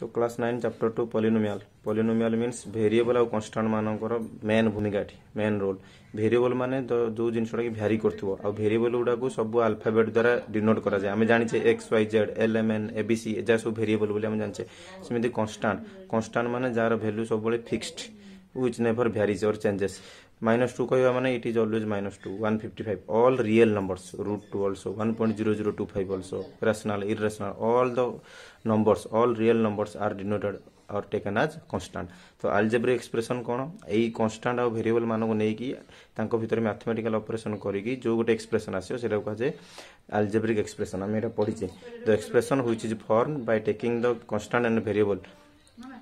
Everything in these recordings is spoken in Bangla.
তো class nine chapter two polynomial polynomial means variable ଆଉ କନଷ୍ଟାଣ୍ଟ ମାନଙ୍କର ମେନ୍ ଭୂମିକାଠି ମେନ୍ ରୋଲ୍ ଭେରିଏବଲ୍ ମାନେ ଯେଉଁ ଜିନିଷଟାକି ଭ୍ୟାରି କରୁଥିବ ଆଉ ଭେରିଏବଲ୍ ଗୁଡ଼ାକୁ ସବୁ ଆଲଫାବେଟ୍ ଦ୍ୱାରା ଡିନୋଟ୍ କରାଯାଏ ଆମେ ଜାଣିଛେ X Y Z L M N A B C ଏଯାହା ସବୁ ଭେରିଏବଲ୍ ବୋଲି ଆମେ ଜାଣିଛେ ସେମିତି କନଷ୍ଟାଣ୍ଟ କନଷ୍ଟାଣ୍ଟ ମାନେ ଯାହାର ଭ୍ୟାଲ୍ୟୁ ସବୁବେଳେ fixed which never varies or changes minus 2 କହିବା ମାନେ it is always minus 2 155 all real numbers root 2 also 1.0025 also rational irrational all the numbers all real numbers are denoted or taken as constant so algebraic expression কোন এই constant ଆଉ variable ମାନଙ୍କୁ ନେଇକି ତାଙ୍କ ଭିତରେ mathematical operation କରିକି ଯୋଉ ଗୋଟେ expression ଆସିବ ସେଟାକୁ କୁହାଯାଏ algebraic expression ଆମେ ଏଟା ପଢିଛେ the expression which is formed by taking the constant and variable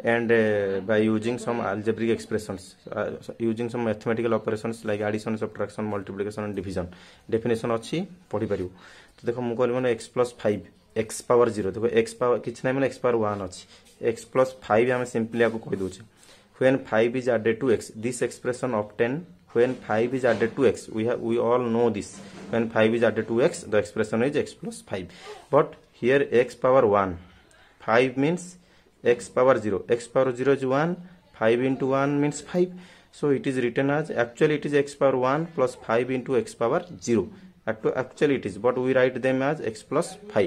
and uh, by using some algebraic expressions uh, using some mathematical operations like addition subtraction multiplication and division definition ଅଛି ପଢି paribu to dekho mu କହିଲି mane x plus 5 x power 0 dekho x power kichh nai mane x power 1 achi x plus 5 ame simply aku koi douche when 5 is added to x this expression obtain when 5 is added to x we have we all know this when 5 is added to x the expression is x plus 5 but here x power 1 5 means x power 0 x power 0 is 1 5 into 1 means 5 so it is written as actually it is x power 1 plus 5 into x power 0 actually it is but we write them as x plus 5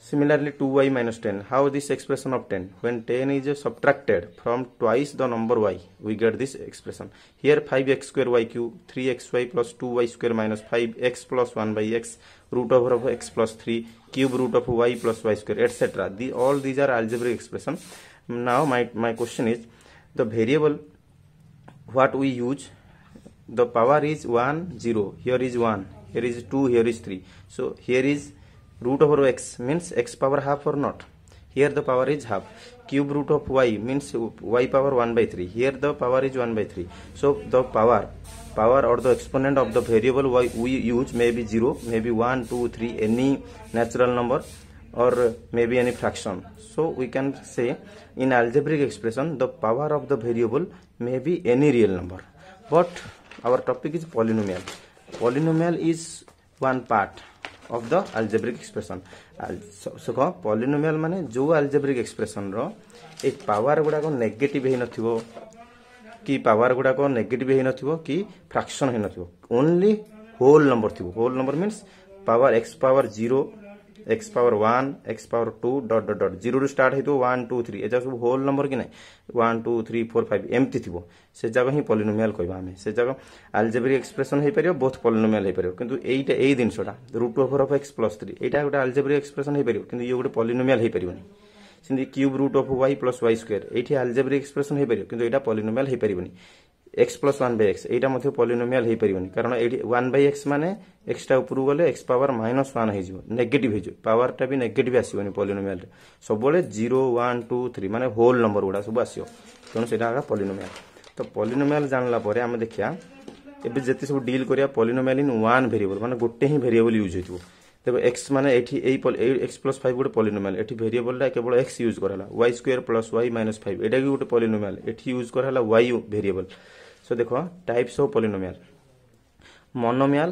Similarly 2y minus 10. How this expression of 10? When 10 is subtracted from twice the number y, we get this expression. Here 5x square y cube, 3xy plus 2y square minus 5x plus 1 by x, root over of x plus 3, cube root of y plus y square, etc. The, all these are algebraic expression. Now my, my question is, the variable what we use, the power is 1, 0, here is 1, here is 2, here is 3. So here is root over x means x power half or not here the power is half cube root of y means y power 1 by 3 here the power is 1 by 3 so the power power or the exponent of the variable y we use may be 0 maybe 1 2 3 any natural number or maybe any fraction so we can say in algebraic expression the power of the variable may be any real number but our topic is polynomial polynomial is one part of the algebraic expression କଣ ପଲିନୋମିଆଲ୍ ମାନେ ଯେଉଁ ଆଲଜେବ୍ରିକ୍ ଏକ୍ସପ୍ରେସନ୍ର ଏଇ ପାୱାର ଗୁଡ଼ାକ ନେଗେଟିଭ୍ ହେଇନଥିବ କି ପାୱାର ଗୁଡ଼ାକ ନେଗେଟିଭ୍ ହେଇନଥିବ କି ଫ୍ରାକ୍ସନ୍ ହେଇନଥିବ ଓନ୍ଲି ହୋଲ୍ ନମ୍ବର ଥିବ whole number means power X power zero X power one X power two dot dot dot zero start होता वन टू थ्री एजा सब होल नंबर कि ना one two three four five एमती थी से जगह ही पलिनोमियाल कह आम से जगह आलजेब्रिक एक्सप्रेसन हो पार बोथ पलिनोमियाल हो पार कि यही जिनटा root over of X plus three यहाँ गोटे आलजेब्रिक एक्सप्रेसन हो पार कि ये गोटे पलिनोमियाल हो पार সেমি cube root of Y plus Y square এইটি আলজেব্রিক এক্সপ্রেসন হয়ে পার কিন্তু এটা পলিনোমিয়াল হয়ে পারবে X plus one by X এইটা মধ্যে পলিনোমিয়াল হইপারিবনি কারণ এইটি ওয়ান বাই এক্স মানে এক্সটা উপরু গলে এক্স পাওয়ার মাইনস ওয়ান হয়ে যাব নেগেটিভ হয়ে যাব পাওয়ারটা বি নেগেটিভ আসবনি পলিনোমিয়ালরে সবুলে জিরো ওয়ান টু থ্রি মানে হোল নম্বর গুড়া সব আসব তেমন সেটা হল পলিনোমিয়াল তো পলিনোমিয়াল জাণলা পরে আমি দেখা এবে যেতে সব ডিল করা পলিনোমিয়াল ইন ওয়ান ভেরিয়েবল মানে গোটে হি ভেরিয়েবল ইউজ হইব ତେବେ ଏକ୍ସ ମାନେ ଏଠି ଏଇ ଏକ୍ସ ପ୍ଲସ୍ ଫାଇଭ୍ ଗୋଟେ ପଲିନୋମାଲ ଏଠି ଭେରିଏବଲଟା କେବଳ ଏକ୍ସ ୟୁଜ୍ କରାହେଲା Y square plus Y minus five ଏଇଟା ବି ଗୋଟେ ପଲିନୋମାଲ ଏଠି ୟୁଜ୍ କରାହେଲା ୱାଇ ଭେରିଏବଲ सो देखो types of polynomial monomial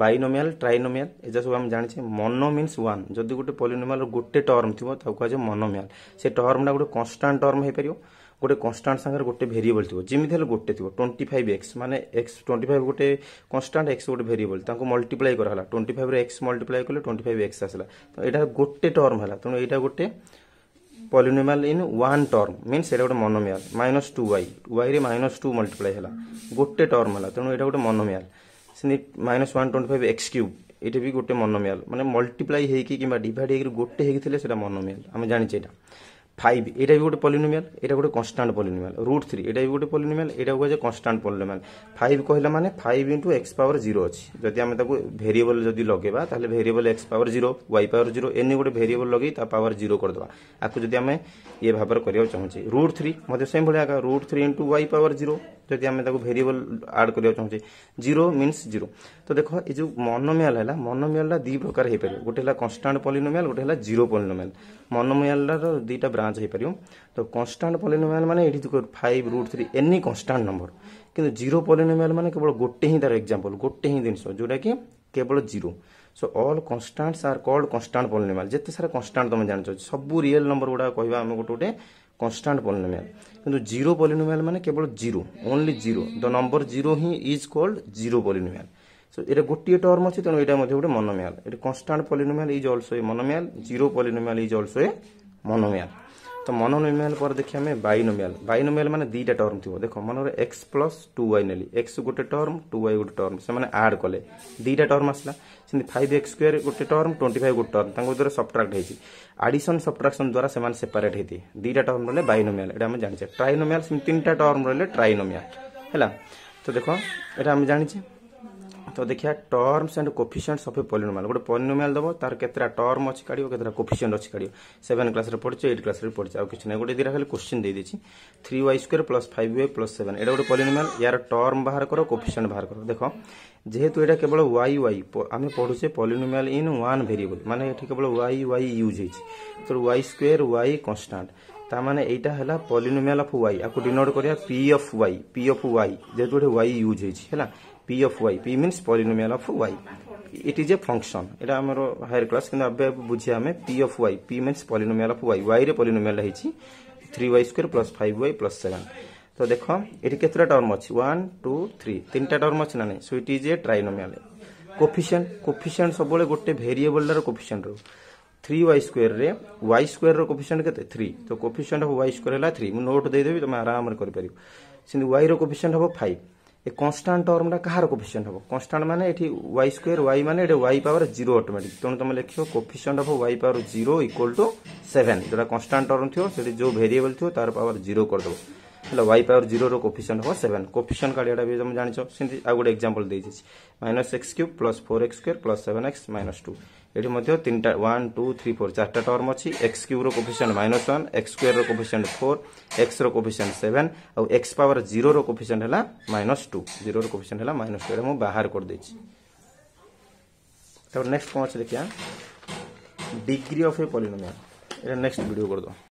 binomial trinomial এটা সব আমি জানিছি মনো মিন্স ওয়ান যদি গোটে পলিনোমিয়াল গোটে টর্ম থিব তাকে কুহাযায় মনোমিয়াল সে টর্মটা গোটে কনস্টান্ট টর্ম হয়েপার গোটে কনস্টান্ট সাংরে গোটে ভেরিয়েবল থিব যেমি হলে গোটে থিব টোয়েন্টি ফাইভ এক্স মানে এক্স টোয়েন্টি ফাইভ গোটে কনস্টান্ট এক্স গোটে ভেরিয়েবল তাকে মল্টিপ্লাই করা হল টোয়েন্টি ফাইভ এক্স মল্টিপ্লাই কলে টোয়েন্টি ফাইভ এক্স আসলা তো এটা গোটে টর্ম হল তেমন এইটা গোটে polynomial in one term means ସେଇଟା ଗୋଟେ ମନୋମିଆଲ ମାଇନସ୍ ଟୁ ୱାଇ ୱାଇରେ ମାଇନସ୍ ଟୁ ମଲ୍ଟିପ୍ଲାଏ ହେଲା ଗୋଟେ ଟର୍ମ ହେଲା ତେଣୁ ଏଇଟା ଗୋଟେ ମନୋମିଆଲ ସେମିତି minus one twenty five X cube ଏଇଟା ବି ଗୋଟେ ମନୋମିଆଲ ମାନେ ମଲ୍ଟିପ୍ଲାଏ ହେଇକି କିମ୍ବା ଡିଭାଇଡ୍ ହେଇକି ଗୋଟେ ହେଇକି ଥିଲେ ସେଇଟା ମନୋମିଆଲ ଆମେ ଜାଣିଛେ ଏଇଟା ফাইভ এটা ବି ଗୋଟେ ପଲିନୋମିଆଲ এটা ଗୋଟେ କନଷ୍ଟାଣ୍ଟ ପଲିନୋମିଆଲ ରୁଟ୍ ଥ୍ରୀ ଏଇଟା ବି ଗୋଟେ ପଲିନୋମିଆଲ ଏଇଟା କୁହାଯାଏ କନଷ୍ଟାଣ୍ଟ ପଲିନୋମିଆଲ ଫାଇଭ୍ କହିଲା ମାନେ five into X power zero ଅଛି ଯଦି ଆମେ ତାକୁ ଭେରିଏବଲ୍ ଯଦି ଲଗେଇବା ତାହେଲେ variable X power zero Y power zero any ଗୋଟେ ଭେରିଏବଲ୍ ଲଗେଇ ତା ପାୱାର ଜିରୋ କରିଦେବା ଆକୁ ଯଦି ଆମେ ଇଏ ଭାବରେ କରିବାକୁ ଚାହୁଁଛେ ରୁଟ୍ ଥ୍ରୀ ମଧ୍ୟ ସେହିଭଳିଆ ଏକା root three into Y power zero ଯଦି ଆମେ ତାକୁ ଭେରିଏବଲ୍ ଆଡ୍ କରିବାକୁ ଚାହୁଁଛେ ଜିରୋ ମିନ୍ସ ଜିରୋ ତ ଦେଖ ଏ ଯେଉଁ ମନୋମିଆଲ ହେଲା ମନୋମିଆଲଟା ଦୁଇ ପ୍ରକାର ହେଇପାରିବ ଗୋଟେ ହେଲା କନଷ୍ଟାଣ୍ଟ ପଲିନୋମିଆଲ ଗୋଟେ ହେଲା ଜିରୋ ପଲିନୋମିଆଲ ମନୋମିଆଲର ଦୁଇଟା ବ୍ରାଞ୍ଚ ହେଇପାରିବ ତ କନଷ୍ଟାଣ୍ଟ ପଲିନୋମିଆଲ ମାନେ ଏଇଠି five root three any constant number କିନ୍ତୁ ଜିରୋ ପଲିନୋମିଆଲ ମାନେ କେବଳ ଗୋଟେ ହିଁ ତାର ଏକ୍ଜାମ୍ପଲ୍ ଗୋଟେ ହିଁ ଜିନିଷ ଯେଉଁଟାକି କେବଳ zero so all constants are called constant polynomial যেতে সারা কনস্টান্ট তুমি জাণিছ সবু রিয়েল নম্বর গুড়া কহবা আমি গোটে গোটে কনস্টান্ট পলিনোমিয়াল কিন্তু জিরো পলিনোমিয়াল মানে কেবল zero only zero the number zero হি is called zero polynomial So, এটা ଗୋଟିଏ ଟର୍ମ ଅଛି ତେଣୁ ଏଇଟା ମଧ୍ୟ ଗୋଟେ ମନୋମିଆଲ ଏଠି constant polynomial is also a monomial zero polynomial is also a monomial ତ ମନୋନୋମିଆଲ ପରେ ଦେଖିବା ଆମେ ବାଇନୋମିଆଲ ବାଇନୋମିଆଲ ମାନେ ଦୁଇଟା ଟର୍ମ ଥିବ ଦେଖ ମନରେ ଏକ୍ସ ପ୍ଲସ୍ ଟୁ ୱାଇ ନେଲି ଏକ୍ସ ଗୋଟେ ଟର୍ମ ଟୁ ୱାଇ ଗୋଟେ ଟର୍ମ ସେମାନେ ଆଡ୍ କଲେ ଦୁଇଟା ଟର୍ମ ଆସିଲା ସେମିତି ଫାଇଭ ଏକ୍ସ ସ୍କୋୟାର ଗୋଟେ ଟର୍ମ ଟ୍ୱେଣ୍ଟି ଫାଇଭ ଗୋଟେ ଟର୍ମ ତାଙ୍କ ଭିତରେ ସବଟ୍ରାକ୍ଟ ହେଇଛି ଆଡିସନ୍ ସବଟ୍ରାକ୍ସନ୍ ଦ୍ୱାରା ସେମାନେ ସେପାରେଟ୍ ହେଇଛି ଦୁଇଟା ଟର୍ମ ରହିଲେ ବାଇନୋମିଆଲ ଏଇଟା ଆମେ ଜାଣିଛେ ଟ୍ରାଇନୋମିଆଲ ସେମିତି ତିନିଟା ଟର୍ମ ରହିଲେ ଟ୍ରାଇନୋମିଆଲ ହେଲା ତ ଦେଖ ଏଇଟା ଆମେ ଜାଣିଛେ তো ଦେଖିବା terms and coefficients of a polynomial ଗୋଟେ ପଲିନୋମାଲ ଦେବ ତାର କେତେଟା ଟର୍ମ ଅଛି କାଢ଼ିବ କେତେଟା କୋଫିସିଏଣ୍ଟ ଅଛି କାଢ଼ିବ ସେଭେନ୍ କ୍ଲାସରେ ପଢ଼ିଛି ଏଇଟ୍ କ୍ଲାସରେ ପଢ଼ିଛି ଆଉ କିଛି ନାହିଁ ଗୋଟେ ଦୁଇଟା ଖାଲି କୋଶ୍ଚିନ୍ ଦେଇଦେଇଛି three Y square plus five Y plus seven ଏଇଟା ଗୋଟେ ପଲିନୋମାଲ ୟାର ଟର୍ମ ବାହାର କର କୋଫିସିଏଣ୍ଟ ବାହାର କର ଦେଖ ଯେହେତୁ ଏଇଟା କେବଳ ୱାଇ ୱାଇ ଆମେ ପଢ଼ୁଛେ ପଲିନୋମାଲ ଇନ୍ ୱାନ୍ ଭେରିଏବଲ୍ ମାନେ ଏଠି କେବଳ ୱାଇ ୱାଇ ୟୁଜ୍ ହେଇଛି ତ ୱାଇ ସ୍କୋୟାର ୱାଇ କନଷ୍ଟାଣ୍ଟ ତା ମାନେ ଏଇଟା ହେଲା ପଲିନୋମିଆଲ ଅଫ୍ ୱାଇ ଆକୁ ଡିନୋଟ୍ କରିବା P of Y P of Y ଯେହେତୁ ଗୋଟେ ୱାଇ ୟୁଜ୍ ହେଇଛି ହେଲା P of Y P means polynomial of Y it is a function এটা আমার হায়ার ক্লাস কিন্তু এবে বুঝি আমি P of Y P means polynomial of Y Y রে পলিনোমিয়াল হয়েছি three Y square plus five Y plus seven তো দেখ এটি কতটা টর্ম অছি ওয়ান টু থ্রি তিনটা টর্ম অছি না নাই so it is a trinomial coefficient coefficient সবুলে গোটে ভেরিয়েবলটার কোফিসিয়েন্ট রু থ্রি ওয়াই স্কোয়ারে ওয়াই স্কোয়ারর কোফিসিয়েন্ট কেতে থ্রি তো কোফিসিয়েন্ট অফ ওয়াই স্কোয়ার হল থ্রি মু নোট দিয়ে দেবি তুমি আরামে করে পারিব সেମିତି ওয়াইর কোফিসিয়েন্ট হব ফাইভ ଏ କନଷ୍ଟାଣ୍ଟ ଟର୍ମଟା କାହାର କୋଫିସିଏଣ୍ଟ ହେବ କନଷ୍ଟାଣ୍ଟ ମାନେ ଏଠି ୱାଇ ସ୍କୋୟାର ୱାଇ ମାନେ ଏଠି ୱାଇ ପାୱାର ଜିରୋ ଅଟୋମେଟିକ୍ ତେଣୁ ତୁମେ ଲେଖିବ କୋଫିସିଏଣ୍ଟ ହେବ Y power zero equal to seven ଯେଉଁଟା କନଷ୍ଟାଣ୍ଟ ଟର୍ମ ଥିବ ସେଠି ଯେଉଁ ଭେରିଏବଲ୍ ଥିବ ତାର ପାୱାର ଜିରୋ କରିଦେବ ହେଲା ୱାଇ ପାୱାର ଜିରୋର କୋଫିସିଏଣ୍ଟ ହେବ ସେଭେନ୍ କୋଫିସିଏଣ୍ଟ କାଢ଼ିବାଟା ବି ତୁମେ ଜାଣିଛ ସେମିତି ଆଉ ଗୋଟେ ଏକ୍ଜାମ୍ପଲ୍ ଦେଇଛି minus X cube plus four X square plus seven X minus two এটি মধ্যে তিনটা ওয়ান টু থ্রি ফোর চারটা টর্ম অছি এক্স কিউর coefficient minus one X square coefficient four এক্সর কোফিসিয়েন্ট সেভেন আউ এক্স পাওয়ার জিরোর কোফিসিয়েন্ট হল মাইনস টু জিরোর কোফিসিয়েন্ট হল মাইনস টু এটা মু বাহার করেদেছি তারপর নেক্সট কোণ অছি দেখিয়া ডিগ্রি অফ এ পলিনোমিয়াল এটা নেক্সট ভিডিও করে দেব